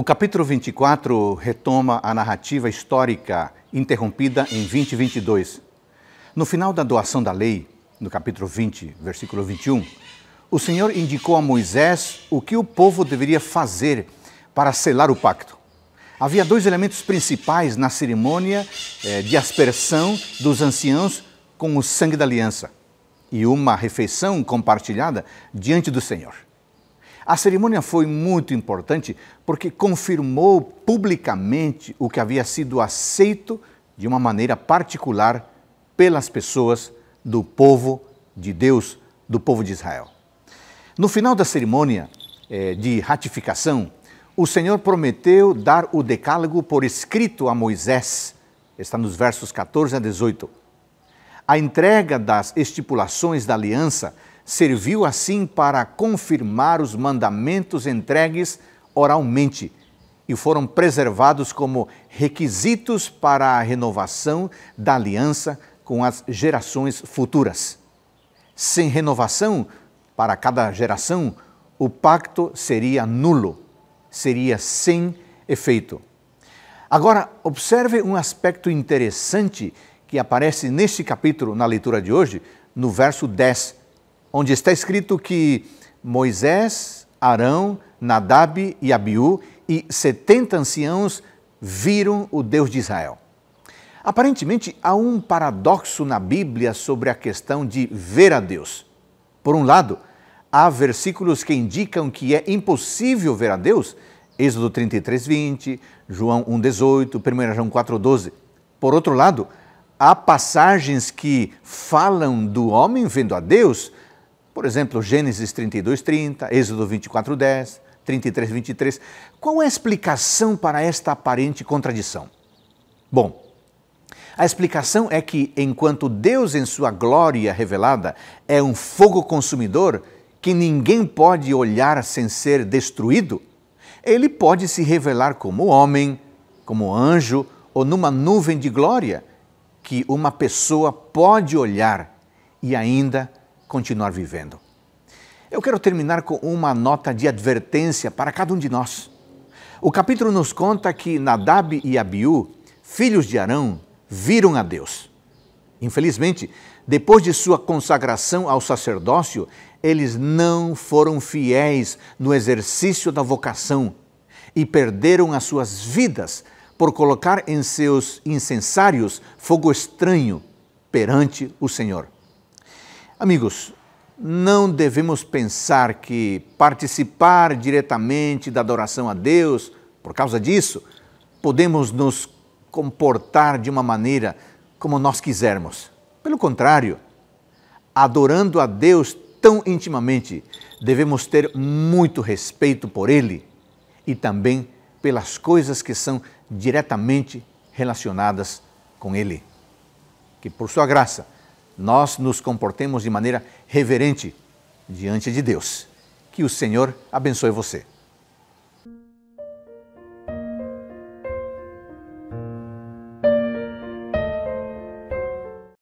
O capítulo 24 retoma a narrativa histórica interrompida em 2022. No final da doação da lei, no capítulo 20, versículo 21, o Senhor indicou a Moisés o que o povo deveria fazer para selar o pacto. Havia dois elementos principais na cerimônia eh, de aspersão dos anciãos com o sangue da aliança e uma refeição compartilhada diante do Senhor. A cerimônia foi muito importante porque confirmou publicamente o que havia sido aceito de uma maneira particular pelas pessoas do povo de Deus, do povo de Israel. No final da cerimônia eh, de ratificação, o Senhor prometeu dar o decálogo por escrito a Moisés, está nos versos 14 a 18. A entrega das estipulações da aliança serviu assim para confirmar os mandamentos entregues oralmente e foram preservados como requisitos para a renovação da aliança com as gerações futuras. Sem renovação, para cada geração, o pacto seria nulo, seria sem efeito. Agora, observe um aspecto interessante que aparece neste capítulo, na leitura de hoje, no verso 10 onde está escrito que Moisés, Arão, Nadab e Abiú e 70 anciãos viram o Deus de Israel. Aparentemente, há um paradoxo na Bíblia sobre a questão de ver a Deus. Por um lado, há versículos que indicam que é impossível ver a Deus, Êxodo 33, 20, João 1, 18, 1 João 4, 12. Por outro lado, há passagens que falam do homem vendo a Deus, por exemplo, Gênesis 32, 30, Êxodo 24, 10, 33, 23. Qual é a explicação para esta aparente contradição? Bom, a explicação é que, enquanto Deus, em sua glória revelada, é um fogo consumidor que ninguém pode olhar sem ser destruído, ele pode se revelar como homem, como anjo ou numa nuvem de glória que uma pessoa pode olhar e ainda continuar vivendo. Eu quero terminar com uma nota de advertência para cada um de nós. O capítulo nos conta que Nadab e Abiú, filhos de Arão, viram a Deus. Infelizmente, depois de sua consagração ao sacerdócio, eles não foram fiéis no exercício da vocação e perderam as suas vidas por colocar em seus incensários fogo estranho perante o Senhor. Amigos, não devemos pensar que participar diretamente da adoração a Deus, por causa disso, podemos nos comportar de uma maneira como nós quisermos. Pelo contrário, adorando a Deus tão intimamente, devemos ter muito respeito por Ele e também pelas coisas que são diretamente relacionadas com Ele. Que por Sua graça, nós nos comportemos de maneira reverente diante de Deus. Que o Senhor abençoe você.